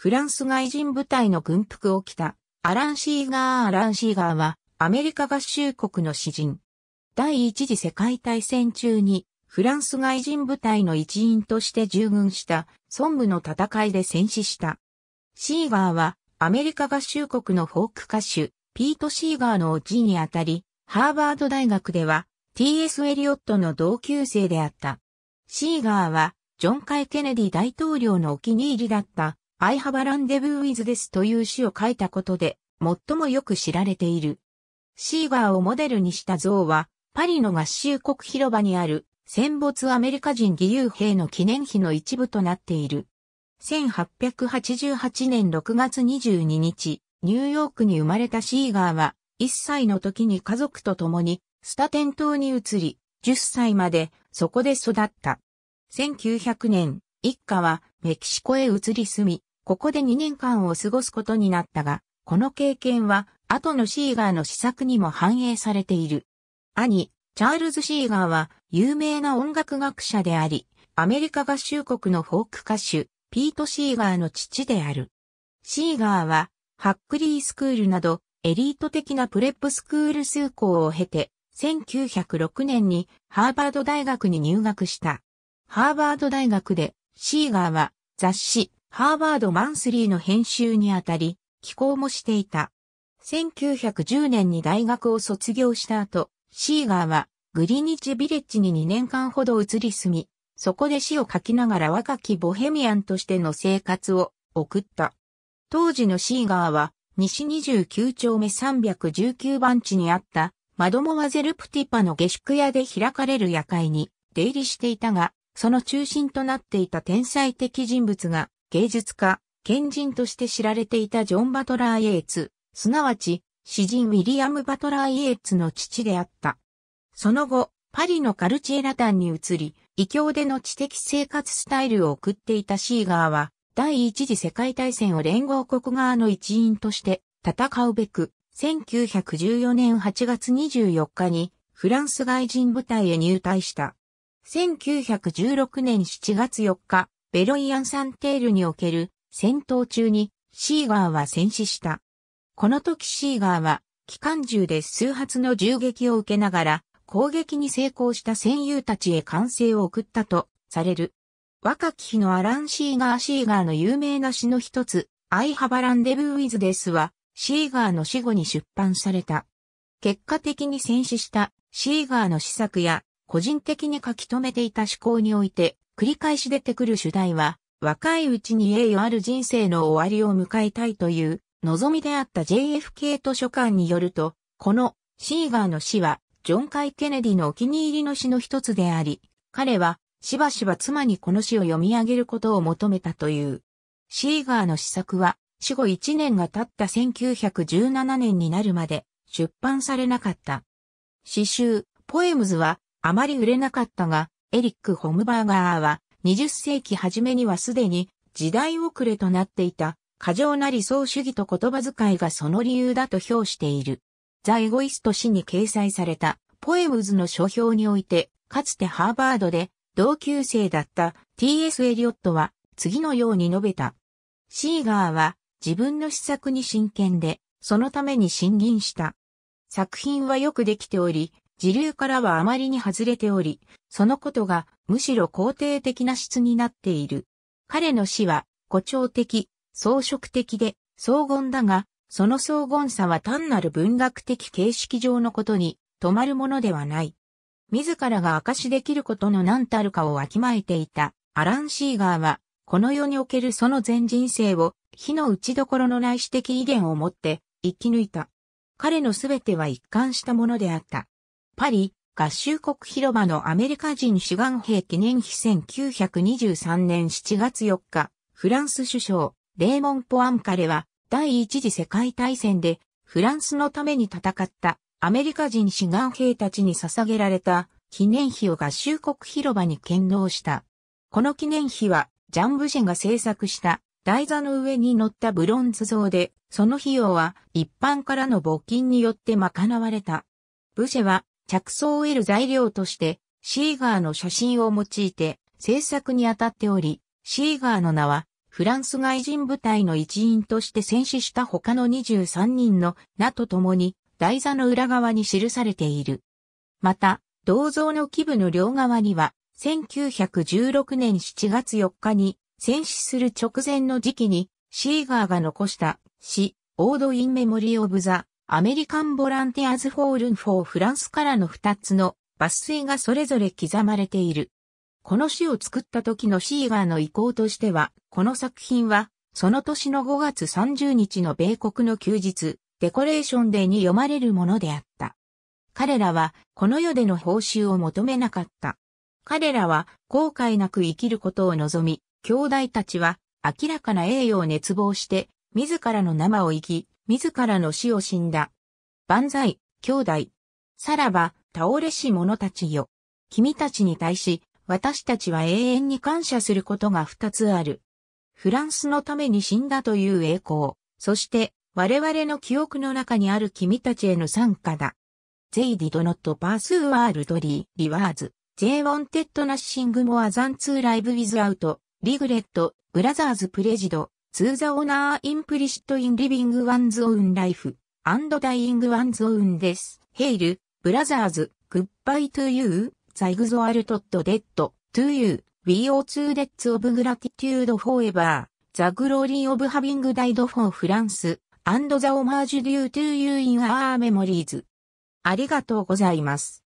フランス外人部隊の軍服を着た、アラン・シーガー・アラン・シーガーは、アメリカ合衆国の詩人。第一次世界大戦中に、フランス外人部隊の一員として従軍した、孫武の戦いで戦死した。シーガーは、アメリカ合衆国のフォーク歌手、ピート・シーガーのおじにあたり、ハーバード大学では、T.S. エリオットの同級生であった。シーガーは、ジョン・カイ・ケネディ大統領のお気に入りだった、I have a rendezvous with ですという詩を書いたことで、最もよく知られている。シーガーをモデルにした像は、パリの合衆国広場にある戦没アメリカ人義勇兵の記念碑の一部となっている。1888年6月22日、ニューヨークに生まれたシーガーは、1歳の時に家族と共にスタテン島に移り、10歳までそこで育った。1900年、一家はメキシコへ移り住み、ここで2年間を過ごすことになったが、この経験は、後のシーガーの試作にも反映されている。兄、チャールズ・シーガーは、有名な音楽学者であり、アメリカ合衆国のフォーク歌手、ピート・シーガーの父である。シーガーは、ハックリースクールなど、エリート的なプレップスクール数校を経て、1906年にハーバード大学に入学した。ハーバード大学で、シーガーは雑誌、ハーバード・マンスリーの編集にあたり、寄稿もしていた。1910年に大学を卒業した後、シーガーはグリニッジビレッジに2年間ほど移り住み、そこで詩を書きながら若きボヘミアンとしての生活を送った。当時のシーガーは西29丁目319番地にあったマドモワゼルプティパの下宿屋で開かれる夜会に出入りしていたが、その中心となっていた天才的人物が芸術家、賢人として知られていたジョン・バトラー・イエーツ、すなわち、詩人ウィリアム・バトラー・イエーツの父であった。その後、パリのカルチエラタンに移り、異教での知的生活スタイルを送っていたシーガーは、第一次世界大戦を連合国側の一員として戦うべく、1914年8月24日にフランス外人部隊へ入隊した。1916年7月4日、ベロイアンサンテールにおける戦闘中にシーガーは戦死した。この時シーガーは機関銃で数発の銃撃を受けながら攻撃に成功した戦友たちへ歓声を送ったとされる。若き日のアラン・シーガー・シーガーの有名な詩の一つ、アイハバランデブウィズ z v ですは、シーガーの死後に出版された。結果的に戦死したシーガーの試作や個人的に書き留めていた思考において、繰り返し出てくる主題は、若いうちに栄誉ある人生の終わりを迎えたいという望みであった JFK 図書館によると、このシーガーの詩は、ジョン・カイ・ケネディのお気に入りの詩の一つであり、彼はしばしば妻にこの詩を読み上げることを求めたという。シーガーの詩作は、死後1年が経った1917年になるまで出版されなかった。詩集、ポエムズはあまり売れなかったが、エリック・ホムバーガーは、20世紀初めにはすでに時代遅れとなっていた過剰な理想主義と言葉遣いがその理由だと評している。ザ・エゴイスト誌に掲載されたポエムズの書評において、かつてハーバードで同級生だった T.S. エリオットは次のように述べた。シーガーは自分の施策に真剣で、そのために信任した。作品はよくできており、時流からはあまりに外れており、そのことがむしろ肯定的な質になっている。彼の詩は誇張的、装飾的で、荘厳だが、その荘厳さは単なる文学的形式上のことに止まるものではない。自らが証しできることの何たるかをわきまえていたアラン・シーガーは、この世におけるその全人生を、火の打ちどころの内視的威厳を持って、生き抜いた。彼のすべては一貫したものであった。パリ、合衆国広場のアメリカ人志願兵記念碑1923年7月4日、フランス首相、レーモン・ポアンカレは、第一次世界大戦で、フランスのために戦ったアメリカ人志願兵たちに捧げられた記念碑を合衆国広場に献納した。この記念碑は、ジャンブシェが制作した台座の上に乗ったブロンズ像で、その費用は一般からの募金によって賄われた。ブシェは着想を得る材料として、シーガーの写真を用いて制作に当たっており、シーガーの名は、フランス外人部隊の一員として戦死した他の23人の名と共に台座の裏側に記されている。また、銅像の基部の両側には、1916年7月4日に戦死する直前の時期にシーガーが残した詩、オード・イン・メモリー・オブ・ザ・アメリカンボランティアズ・フォールン・フォー・フランスからの二つの抜粋がそれぞれ刻まれている。この詩を作った時のシーガーの意向としては、この作品は、その年の5月30日の米国の休日、デコレーションデーに読まれるものであった。彼らは、この世での報酬を求めなかった。彼らは、後悔なく生きることを望み、兄弟たちは、明らかな栄誉を熱望して、自らの生を生き、自らの死を死んだ。万歳、兄弟。さらば、倒れし者たちよ。君たちに対し、私たちは永遠に感謝することが二つある。フランスのために死んだという栄光、そして我々の記憶の中にある君たちへの参加だ。They did not pursue our d rewards. They wanted nothing more than to live without regret, brothers pledged, to the o w 通ザオナーインプリ i ットインリビングワンズオウンライフアンドダイイングワンズオウ e です。ヘイル、ブラザーズ、グッバイトゥユー、ザイグゾア o トットデッド、トゥユー、We all two debts of gratitude forever, the glory of having died for France, and the homage due to you in our memories. ありがとうございます。